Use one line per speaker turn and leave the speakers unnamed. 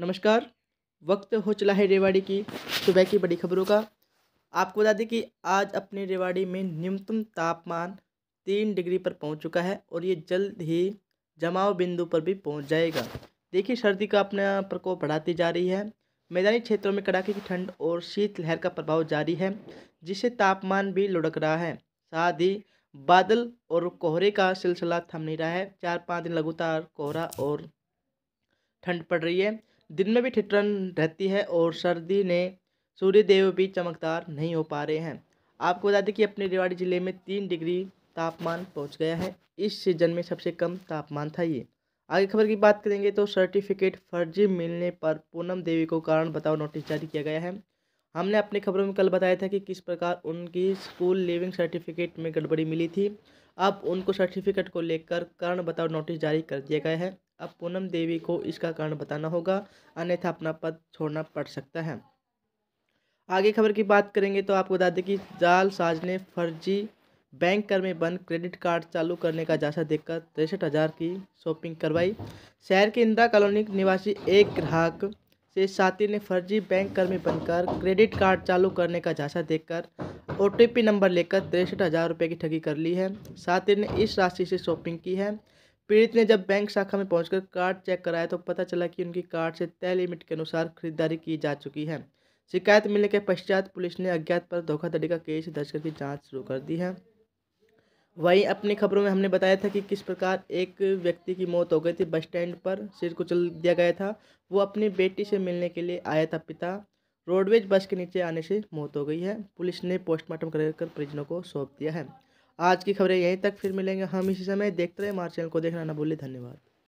नमस्कार वक्त हो चला है रेवाड़ी की सुबह की बड़ी खबरों का आपको बता दें कि आज अपने रेवाड़ी में न्यूनतम तापमान तीन डिग्री पर पहुंच चुका है और ये जल्द ही जमाव बिंदु पर भी पहुंच जाएगा देखिए सर्दी का अपना प्रकोप बढ़ाती जा रही है मैदानी क्षेत्रों में कड़ाके की ठंड और शीतलहर का प्रभाव जारी है जिससे तापमान भी लुढ़क रहा है साथ ही बादल और कोहरे का सिलसिला थम नहीं रहा है चार पाँच दिन लगातार कोहरा और ठंड पड़ रही है दिन में भी ठिठरन रहती है और सर्दी ने सूर्य देव भी चमकदार नहीं हो पा रहे हैं आपको बता दें कि अपने रेवाड़ी ज़िले में तीन डिग्री तापमान पहुंच गया है इस सीजन में सबसे कम तापमान था ये आगे खबर की बात करेंगे तो सर्टिफिकेट फर्जी मिलने पर पूनम देवी को कारण बताओ नोटिस जारी किया गया है हमने अपनी खबरों में कल बताया था कि किस प्रकार उनकी स्कूल लिविंग सर्टिफिकेट में गड़बड़ी मिली थी अब उनको सर्टिफिकेट को लेकर कारण बताओ नोटिस जारी कर दिया गया है अब पूनम देवी को इसका कारण बताना होगा अन्यथा अपना पद छोड़ना पड़ सकता है आगे खबर की बात करेंगे तो आपको बता दें कि जाल साज ने फर्जी बैंक कर में बंद क्रेडिट कार्ड चालू करने का जायजा देखकर तिरसठ हज़ार की शॉपिंग करवाई शहर के इंदिरा कॉलोनी निवासी एक ग्राहक से साथी ने फर्जी बैंक कर में बनकर क्रेडिट कार्ड चालू करने का झांसा देखकर ओ नंबर लेकर तिरसठ हज़ार रुपये की ठगी कर ली है साथी ने इस राशि से शॉपिंग की है पीड़ित ने जब बैंक शाखा में पहुंचकर कार्ड चेक कराया तो पता चला कि उनकी कार्ड से तय लिमिट के अनुसार खरीदारी की जा चुकी है शिकायत मिलने के पश्चात पुलिस ने अज्ञात पर धोखाधड़ी का केस दर्ज करके जांच शुरू कर दी है वहीं अपनी खबरों में हमने बताया था कि किस प्रकार एक व्यक्ति की मौत हो गई थी बस स्टैंड पर सिर कुचल दिया गया था वो अपनी बेटी से मिलने के लिए आया था पिता रोडवेज बस के नीचे आने से मौत हो गई है पुलिस ने पोस्टमार्टम कर परिजनों को सौंप दिया है आज की खबरें यहीं तक फिर मिलेंगे हम इसी समय देखते रहे हमारे चैनल को देखना ना भूलें धन्यवाद